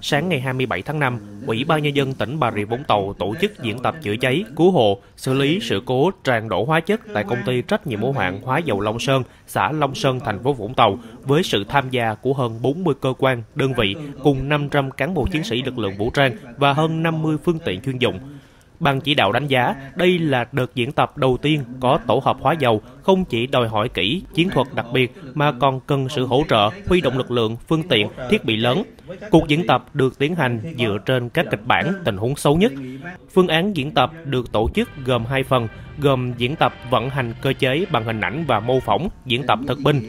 Sáng ngày 27 tháng 5, Ủy ban Nhân dân tỉnh Bà Rịa Vũng Tàu tổ chức diễn tập chữa cháy, cứu hộ, xử lý sự cố tràn đổ hóa chất tại công ty trách nhiệm hữu hạn hóa dầu Long Sơn, xã Long Sơn, thành phố Vũng Tàu với sự tham gia của hơn 40 cơ quan, đơn vị cùng 500 cán bộ chiến sĩ lực lượng vũ trang và hơn 50 phương tiện chuyên dụng. Ban chỉ đạo đánh giá đây là đợt diễn tập đầu tiên có tổ hợp hóa dầu không chỉ đòi hỏi kỹ, chiến thuật đặc biệt mà còn cần sự hỗ trợ, huy động lực lượng, phương tiện, thiết bị lớn. Cuộc diễn tập được tiến hành dựa trên các kịch bản tình huống xấu nhất. Phương án diễn tập được tổ chức gồm hai phần, gồm diễn tập vận hành cơ chế bằng hình ảnh và mô phỏng, diễn tập thực binh.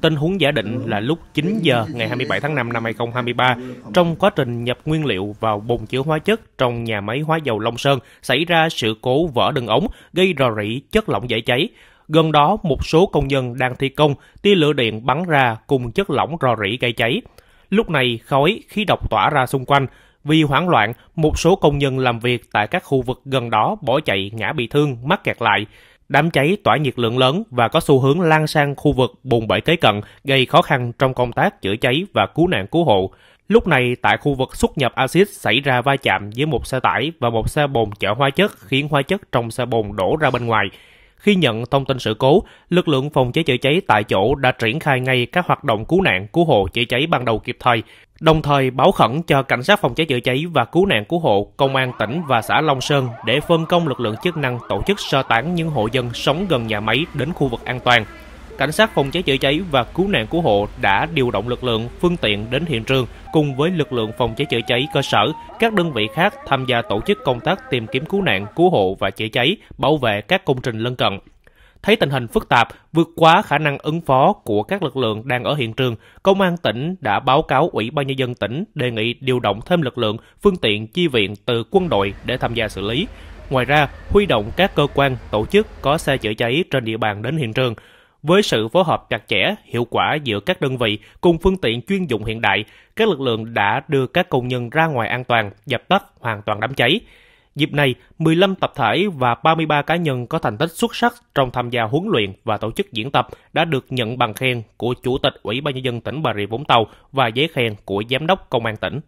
Tình huống giả định là lúc 9 giờ ngày 27 tháng 5 năm 2023, trong quá trình nhập nguyên liệu vào bồn chứa hóa chất trong nhà máy hóa dầu Long Sơn xảy ra sự cố vỡ đường ống gây rò rỉ chất lỏng dễ cháy. Gần đó, một số công nhân đang thi công, tia lửa điện bắn ra cùng chất lỏng rò rỉ gây cháy. Lúc này, khói, khí độc tỏa ra xung quanh. Vì hoảng loạn, một số công nhân làm việc tại các khu vực gần đó bỏ chạy ngã bị thương, mắc kẹt lại. Đám cháy tỏa nhiệt lượng lớn và có xu hướng lan sang khu vực bùng bể kế cận, gây khó khăn trong công tác chữa cháy và cứu nạn cứu hộ. Lúc này, tại khu vực xuất nhập axit xảy ra va chạm với một xe tải và một xe bồn chở hóa chất khiến hóa chất trong xe bồn đổ ra bên ngoài. Khi nhận thông tin sự cố, lực lượng phòng cháy chữa cháy tại chỗ đã triển khai ngay các hoạt động cứu nạn, cứu hộ chữa cháy ban đầu kịp thời, đồng thời báo khẩn cho cảnh sát phòng cháy chữa cháy và cứu nạn cứu hộ, công an tỉnh và xã Long Sơn để phân công lực lượng chức năng tổ chức sơ tán những hộ dân sống gần nhà máy đến khu vực an toàn cảnh sát phòng cháy chữa cháy và cứu nạn cứu hộ đã điều động lực lượng, phương tiện đến hiện trường cùng với lực lượng phòng cháy chữa cháy cơ sở, các đơn vị khác tham gia tổ chức công tác tìm kiếm cứu nạn, cứu hộ và chữa cháy, bảo vệ các công trình lân cận. Thấy tình hình phức tạp, vượt quá khả năng ứng phó của các lực lượng đang ở hiện trường, Công an tỉnh đã báo cáo Ủy ban Nhân dân tỉnh đề nghị điều động thêm lực lượng, phương tiện chi viện từ quân đội để tham gia xử lý. Ngoài ra, huy động các cơ quan, tổ chức có xe chữa cháy trên địa bàn đến hiện trường, với sự phối hợp chặt chẽ, hiệu quả giữa các đơn vị cùng phương tiện chuyên dụng hiện đại, các lực lượng đã đưa các công nhân ra ngoài an toàn, dập tắt hoàn toàn đám cháy. Dịp này, 15 tập thể và 33 cá nhân có thành tích xuất sắc trong tham gia huấn luyện và tổ chức diễn tập đã được nhận bằng khen của Chủ tịch Ủy ban nhân dân tỉnh Bà Rịa Vũng Tàu và giấy khen của Giám đốc Công an tỉnh.